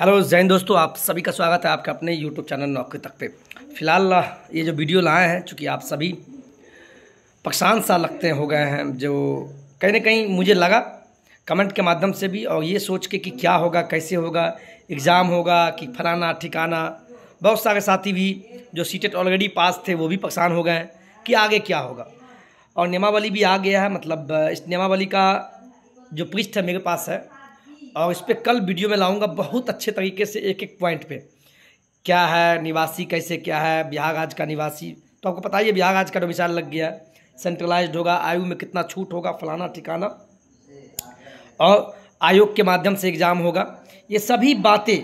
hello Jain दोस्तों आप सभी का स्वागत है आपके अपने यूट्यूब चैनल नौकरी तक पे फिलहाल ये जो वीडियो लाए हैं चूँकि आप सभी पक्षान सा लगते हो गए हैं जो कहीं ना कहीं मुझे लगा कमेंट के माध्यम से भी और ये सोच के कि क्या होगा कैसे होगा एग्ज़ाम होगा कि फलाना ठिकाना बहुत सारे साथी भी जो सीटेट ऑलरेडी पास थे वो भी पक्षान हो गए हैं कि आगे क्या होगा और नियमावली भी आ गया है मतलब इस नियमावली का जो पृष्ठ है मेरे पास है और इस पर कल वीडियो में लाऊंगा बहुत अच्छे तरीके से एक एक पॉइंट पे क्या है निवासी कैसे क्या है बिहार राज्य का निवासी तो आपको पता ही है बिहार राज्य का डोमिसाइल तो लग गया है सेंट्रलाइज्ड होगा आयु में कितना छूट होगा फलाना ठिकाना और आयोग के माध्यम से एग्ज़ाम होगा ये सभी बातें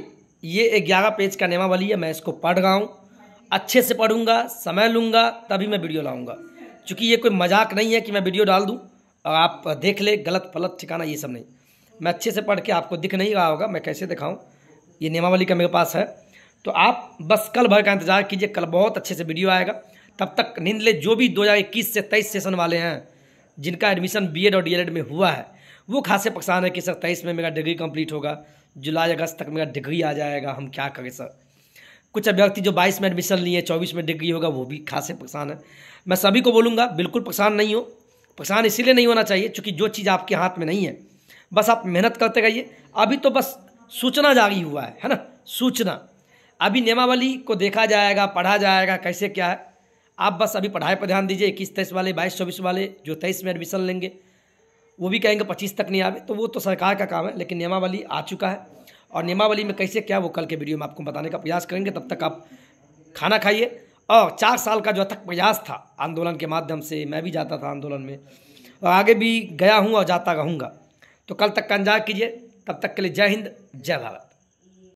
ये ग्यारह पेज का नियमावली है मैं इसको पढ़ रहा हूँ अच्छे से पढ़ूंगा समय लूँगा तभी मैं वीडियो लाऊँगा चूँकि ये कोई मजाक नहीं है कि मैं वीडियो डाल दूँ और आप देख ले गलत फलत ठिकाना ये सब नहीं मैं अच्छे से पढ़ के आपको दिख नहीं रहा होगा मैं कैसे दिखाऊँ ये नियमावली का मेरे पास है तो आप बस कल भर का इंतज़ार कीजिए कल बहुत अच्छे से वीडियो आएगा तब तक नींद ले जो भी 2021 से 23 सेशन वाले हैं जिनका एडमिशन बीएड और डीएलएड में हुआ है वो खासे परेशान है कि सर तेईस में मेरा डिग्री कंप्लीट होगा जुलाई अगस्त तक मेरा डिग्री आ जाएगा हम क्या करें सर कुछ अभ्यर्थी जो बाईस में एडमिशन लिए चौबीस में डिग्री होगा वो भी खासे परेशान है मैं सभी को बोलूँगा बिल्कुल परेशान नहीं हो परेशान इसीलिए नहीं होना चाहिए चूँकि जो चीज़ आपके हाथ में नहीं है बस आप मेहनत करते रहिए अभी तो बस सूचना जारी हुआ है है ना सूचना अभी नियमावली को देखा जाएगा पढ़ा जाएगा कैसे क्या है आप बस अभी पढ़ाई पर ध्यान दीजिए इक्कीस तेईस वाले बाईस चौबीस वाले जो तेईस में एडमिशन लेंगे वो भी कहेंगे पच्चीस तक नहीं आवे तो वो तो सरकार का काम है लेकिन नियमावली आ चुका है और नियमावली में कैसे क्या वो कल के वीडियो में आपको बताने का प्रयास करेंगे तब तक आप खाना खाइए और चार साल का जो अथक प्रयास था आंदोलन के माध्यम से मैं भी जाता था आंदोलन में और आगे भी गया हूँ और जाता रहूँगा तो कल तक का इंतजार कीजिए तब तक के लिए जय हिंद जय भारत